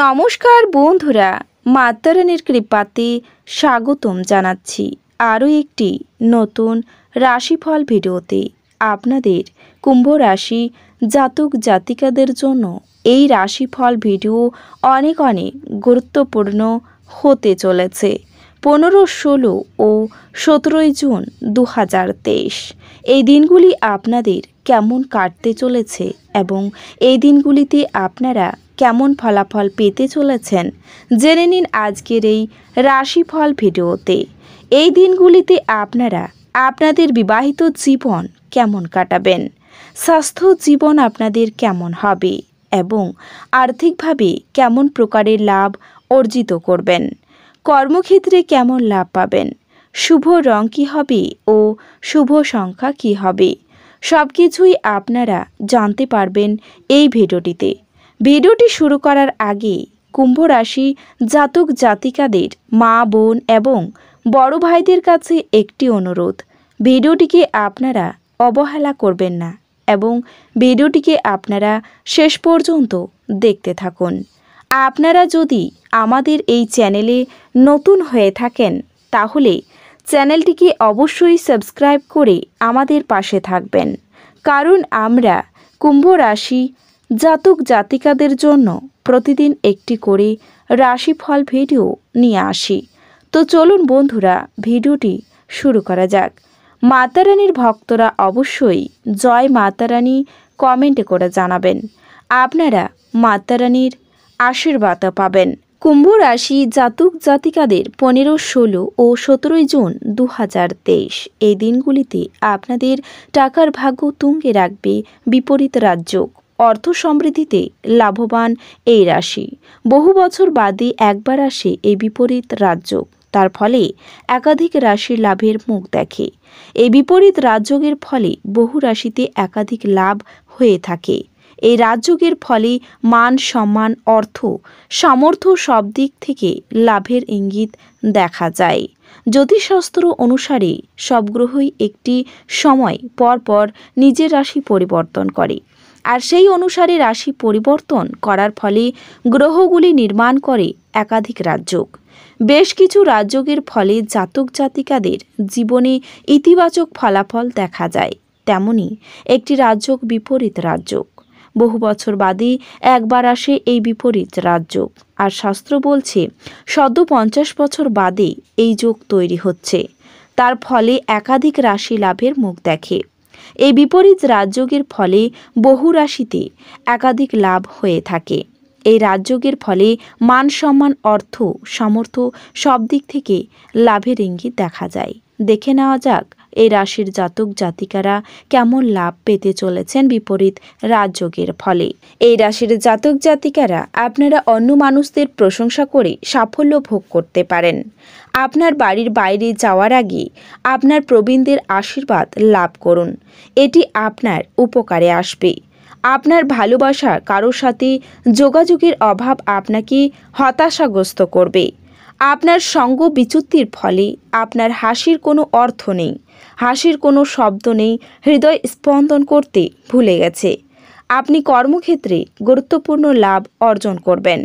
নমস্কার বন্ধুরা মাতারানির কৃপাতে স্বাগতম জানাচ্ছি আরও একটি নতুন রাশিফল ভিডিওতে আপনাদের কুম্ভ রাশি জাতক জাতিকাদের জন্য এই রাশিফল ভিডিও অনেক অনেক গুরুত্বপূর্ণ হতে চলেছে পনেরো ষোলো ও সতেরোই জুন দু এই দিনগুলি আপনাদের কেমন কাটতে চলেছে এবং এই দিনগুলিতে আপনারা কেমন ফলাফল পেতে চলেছেন জেনে নিন আজকের এই রাশিফল ভিডিওতে এই দিনগুলিতে আপনারা আপনাদের বিবাহিত জীবন কেমন কাটাবেন স্বাস্থ্য জীবন আপনাদের কেমন হবে এবং আর্থিকভাবে কেমন প্রকারের লাভ অর্জিত করবেন কর্মক্ষেত্রে কেমন লাভ পাবেন শুভ রং কী হবে ও শুভ সংখ্যা কী হবে সব কিছুই আপনারা জানতে পারবেন এই ভিডিওটিতে ভিডিওটি শুরু করার আগে কুম্ভ রাশি জাতক জাতিকাদের মা বোন এবং বড় ভাইদের কাছে একটি অনুরোধ ভিডিওটিকে আপনারা অবহেলা করবেন না এবং ভিডিওটিকে আপনারা শেষ পর্যন্ত দেখতে থাকুন আপনারা যদি আমাদের এই চ্যানেলে নতুন হয়ে থাকেন তাহলে চ্যানেলটিকে অবশ্যই সাবস্ক্রাইব করে আমাদের পাশে থাকবেন কারণ আমরা কুম্ভ রাশি জাতক জাতিকাদের জন্য প্রতিদিন একটি করে রাশিফল ভিডিও নিয়ে আসি তো চলুন বন্ধুরা ভিডিওটি শুরু করা যাক মাতারানির ভক্তরা অবশ্যই জয় মাতারানি কমেন্টে করে জানাবেন আপনারা মাতারানির আশীর্বাদ পাবেন কুম্ভ রাশি জাতক জাতিকাদের পনেরো ষোলো ও সতেরোই জুন দু এই দিনগুলিতে আপনাদের টাকার ভাগ্য তুঙ্গে রাখবে বিপরীত রাজ্য অর্থ সমৃদ্ধিতে লাভবান এই রাশি বহু বছর বাদে একবার আসে এই বিপরীত রাজযোগ তার ফলে একাধিক রাশির লাভের মুখ দেখে এই বিপরীত রাজযোগের ফলে বহু রাশিতে একাধিক লাভ হয়ে থাকে এই রাজযোগের ফলে মান সম্মান অর্থ সামর্থ্য সব দিক থেকে লাভের ইঙ্গিত দেখা যায় জ্যোতিষশাস্ত্র অনুসারে সব গ্রহই একটি সময় পরপর নিজের রাশি পরিবর্তন করে আর সেই অনুসারে রাশি পরিবর্তন করার ফলে গ্রহগুলি নির্মাণ করে একাধিক রাজ্যক বেশ কিছু রাজযোগের ফলে জাতক জাতিকাদের জীবনে ইতিবাচক ফলাফল দেখা যায় তেমনি একটি রাজ্য বিপরীত রাজ্য বহু বছর বাদে একবার আসে এই বিপরীত রাজ্য আর শাস্ত্র বলছে সদ্য পঞ্চাশ বছর বাদে এই যোগ তৈরি হচ্ছে তার ফলে একাধিক রাশি লাভের মুখ দেখে এই বিপরীত রাজযোগের ফলে বহু রাশিতে একাধিক লাভ হয়ে থাকে এই রাজযোগের ফলে মান সম্মান অর্থ সামর্থ্য সব দিক থেকে লাভের ইঙ্গিত দেখা যায় দেখে নেওয়া যাক এই রাশির জাতক জাতিকারা কেমন লাভ পেতে চলেছেন বিপরীত রাজযোগের ফলে এই রাশির জাতক জাতিকারা আপনারা অন্য মানুষদের প্রশংসা করে সাফল্য ভোগ করতে পারেন আপনার বাড়ির বাইরে যাওয়ার আগে আপনার প্রবীণদের আশীর্বাদ লাভ করুন এটি আপনার উপকারে আসবে আপনার ভালোবাসা কারোর সাথে যোগাযোগের অভাব আপনাকে হতাশাগ্রস্ত করবে আপনার সঙ্গ বিচ্যুতির ফলে আপনার হাসির কোনো অর্থ নেই হাসির কোনো শব্দ নেই হৃদয় স্পন্দন করতে ভুলে গেছে আপনি কর্মক্ষেত্রে গুরুত্বপূর্ণ লাভ অর্জন করবেন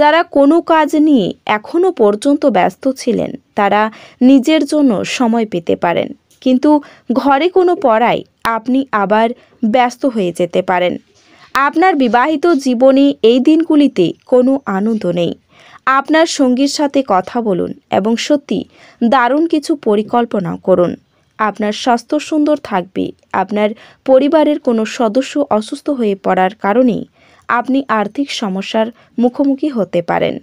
যারা কোনো কাজ নিয়ে এখনও পর্যন্ত ব্যস্ত ছিলেন তারা নিজের জন্য সময় পেতে পারেন কিন্তু ঘরে কোনো পড়ায় আপনি আবার ব্যস্ত হয়ে যেতে পারেন আপনার বিবাহিত জীবনে এই দিনগুলিতে কোনো আনন্দ নেই আপনার সঙ্গীর সাথে কথা বলুন এবং সত্যি দারুণ কিছু পরিকল্পনা করুন আপনার স্বাস্থ্য সুন্দর থাকবে আপনার পরিবারের কোনো সদস্য অসুস্থ হয়ে পড়ার কারণে আপনি আর্থিক সমস্যার মুখোমুখি হতে পারেন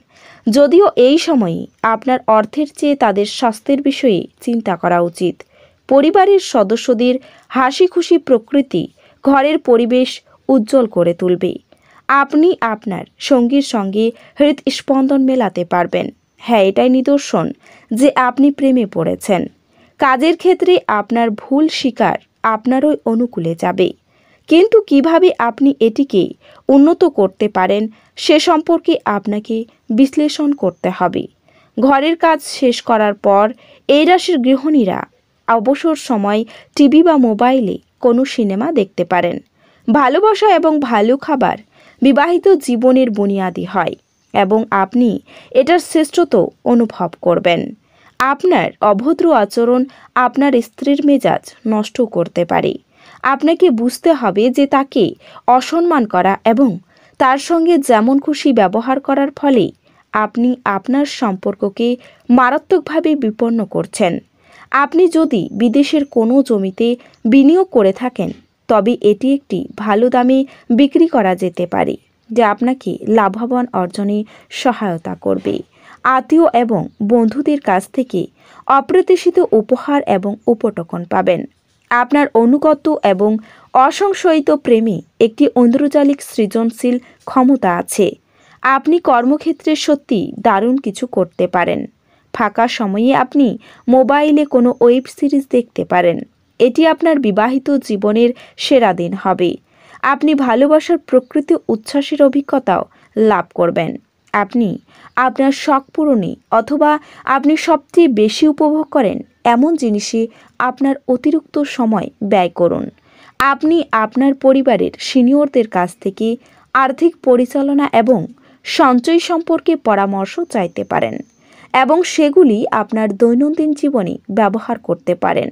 যদিও এই সময়ে আপনার অর্থের চেয়ে তাদের স্বাস্থ্যের বিষয়ে চিন্তা করা উচিত পরিবারের সদস্যদের হাসি খুশি প্রকৃতি ঘরের পরিবেশ উজ্জ্বল করে তুলবে আপনি আপনার সঙ্গীর সঙ্গে হৃদস্পন্দন মেলাতে পারবেন হ্যাঁ এটাই নিদর্শন যে আপনি প্রেমে পড়েছেন কাজের ক্ষেত্রে আপনার ভুল শিকার আপনারই অনুকূলে যাবে কিন্তু কিভাবে আপনি এটিকে উন্নত করতে পারেন সে সম্পর্কে আপনাকে বিশ্লেষণ করতে হবে ঘরের কাজ শেষ করার পর এই রাশির গৃহিণীরা অবসর সময় টিভি বা মোবাইলে কোনো সিনেমা দেখতে পারেন ভালোবাসা এবং ভালো খাবার বিবাহিত জীবনের বুনিয়াদি হয় এবং আপনি এটার শ্রেষ্ঠত্ব অনুভব করবেন আপনার অভদ্র আচরণ আপনার স্ত্রীর মেজাজ নষ্ট করতে পারে আপনাকে বুঝতে হবে যে তাকে অসম্মান করা এবং তার সঙ্গে যেমন খুশি ব্যবহার করার ফলে আপনি আপনার সম্পর্ককে মারাত্মকভাবে বিপন্ন করছেন আপনি যদি বিদেশের কোনো জমিতে বিনিয়োগ করে থাকেন তবে এটি একটি ভালো দামে বিক্রি করা যেতে পারে যা আপনাকে লাভবান অর্জনে সহায়তা করবে আত্মীয় এবং বন্ধুদের কাছ থেকে অপ্রত্যাশিত উপহার এবং উপটকন পাবেন আপনার অনুগত এবং অসংশয়িত প্রেমে একটি অন্দ্রজালিক সৃজনশীল ক্ষমতা আছে আপনি কর্মক্ষেত্রে সত্যি দারুণ কিছু করতে পারেন ফাঁকা সময়ে আপনি মোবাইলে কোনো ওয়েব সিরিজ দেখতে পারেন এটি আপনার বিবাহিত জীবনের সেরা দিন হবে আপনি ভালোবাসার প্রকৃতি উচ্ছ্বাসের অভিজ্ঞতাও লাভ করবেন আপনি আপনার শখ পূরণে অথবা আপনি সবচেয়ে বেশি উপভোগ করেন এমন জিনিসে আপনার অতিরিক্ত সময় ব্যয় করুন আপনি আপনার পরিবারের সিনিয়রদের কাছ থেকে আর্থিক পরিচালনা এবং সঞ্চয় সম্পর্কে পরামর্শ চাইতে পারেন এবং সেগুলি আপনার দৈনন্দিন জীবনে ব্যবহার করতে পারেন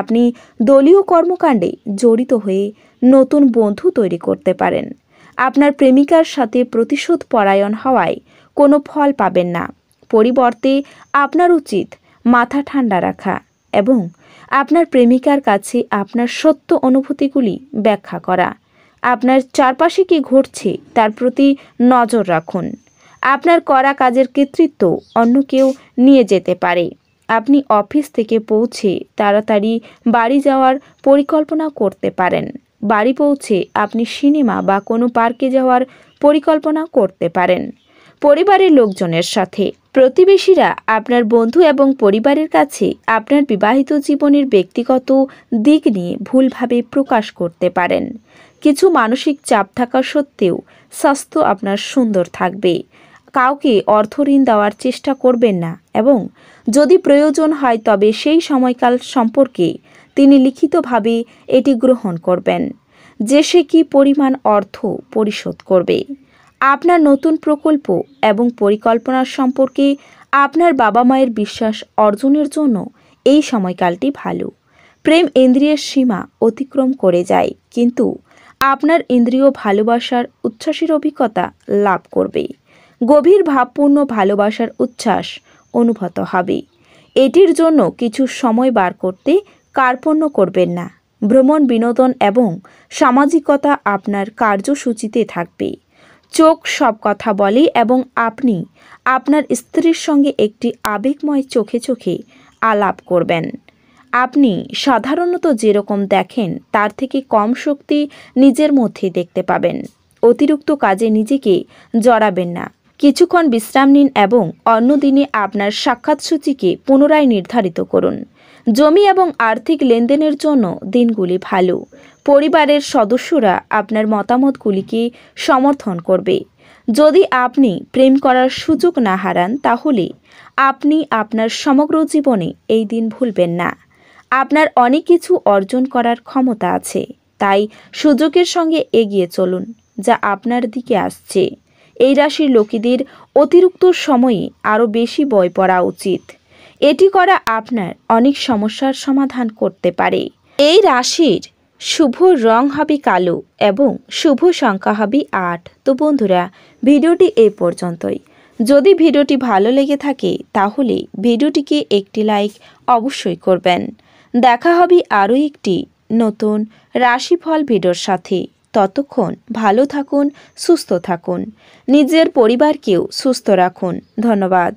আপনি দলীয় কর্মকাণ্ডে জড়িত হয়ে নতুন বন্ধু তৈরি করতে পারেন আপনার প্রেমিকার সাথে প্রতিশোধ পরায়ণ হওয়ায় কোনো ফল পাবেন না পরিবর্তে আপনার উচিত মাথা ঠান্ডা রাখা এবং আপনার প্রেমিকার কাছে আপনার সত্য অনুভূতিগুলি ব্যাখ্যা করা আপনার চারপাশে কি ঘটছে তার প্রতি নজর রাখুন আপনার করা কাজের কৃতিত্ব অন্য কেউ নিয়ে যেতে পারে আপনি অফিস থেকে পৌঁছে তাড়াতাড়ি বাড়ি যাওয়ার পরিকল্পনা করতে পারেন বাড়ি পৌঁছে আপনি সিনেমা বা কোনো পার্কে যাওয়ার পরিকল্পনা করতে পারেন পরিবারের লোকজনের সাথে প্রতিবেশীরা আপনার বন্ধু এবং পরিবারের কাছে আপনার বিবাহিত জীবনের ব্যক্তিগত দিক নিয়ে ভুলভাবে প্রকাশ করতে পারেন কিছু মানসিক চাপ থাকা সত্ত্বেও স্বাস্থ্য আপনার সুন্দর থাকবে কাউকে অর্থ ঋণ দেওয়ার চেষ্টা করবেন না এবং যদি প্রয়োজন হয় তবে সেই সময়কাল সম্পর্কে তিনি লিখিতভাবে এটি গ্রহণ করবেন যে সে কী পরিমাণ অর্থ পরিশোধ করবে আপনার নতুন প্রকল্প এবং পরিকল্পনা সম্পর্কে আপনার বাবা মায়ের বিশ্বাস অর্জনের জন্য এই সময়কালটি ভালো প্রেম ইন্দ্রিয়ের সীমা অতিক্রম করে যায় কিন্তু আপনার ইন্দ্রিয় ভালোবাসার উচ্ছ্বাসের অভিজ্ঞতা লাভ করবে গভীর ভাবপূর্ণ ভালোবাসার উচ্ছ্বাস অনুভূত হবে এটির জন্য কিছু সময় বার করতে কার্পণ্য করবেন না ভ্রমণ বিনোদন এবং সামাজিকতা আপনার কার্যসূচিতে থাকবে চোখ সব কথা বলে এবং আপনি আপনার স্ত্রীর সঙ্গে একটি আবেগময় চোখে চোখে আলাপ করবেন আপনি সাধারণত যেরকম দেখেন তার থেকে কম শক্তি নিজের মধ্যে দেখতে পাবেন অতিরিক্ত কাজে নিজেকে জড়াবেন না কিছুক্ষণ বিশ্রাম নিন এবং অন্য দিনে আপনার সাক্ষাৎসূচিকে পুনরায় নির্ধারিত করুন জমি এবং আর্থিক লেনদেনের জন্য দিনগুলি ভালো পরিবারের সদস্যরা আপনার মতামতগুলিকে সমর্থন করবে যদি আপনি প্রেম করার সুযোগ না হারান তাহলে আপনি আপনার সমগ্র জীবনে এই দিন ভুলবেন না আপনার অনেক কিছু অর্জন করার ক্ষমতা আছে তাই সুযোগের সঙ্গে এগিয়ে চলুন যা আপনার দিকে আসছে এই রাশির লোকেদের অতিরিক্ত সময়ে আরও বেশি বই পড়া উচিত এটি করা আপনার অনেক সমস্যার সমাধান করতে পারে এই রাশির শুভ রং হবে কালো এবং শুভ সংখ্যা হবে আট তো বন্ধুরা ভিডিওটি এ পর্যন্তই যদি ভিডিওটি ভালো লেগে থাকে তাহলে ভিডিওটিকে একটি লাইক অবশ্যই করবেন দেখা হবে আরও একটি নতুন রাশিফল ভিডিওর সাথে ততক্ষণ ভালো থাকুন সুস্থ থাকুন নিজের পরিবারকেও সুস্থ রাখুন ধন্যবাদ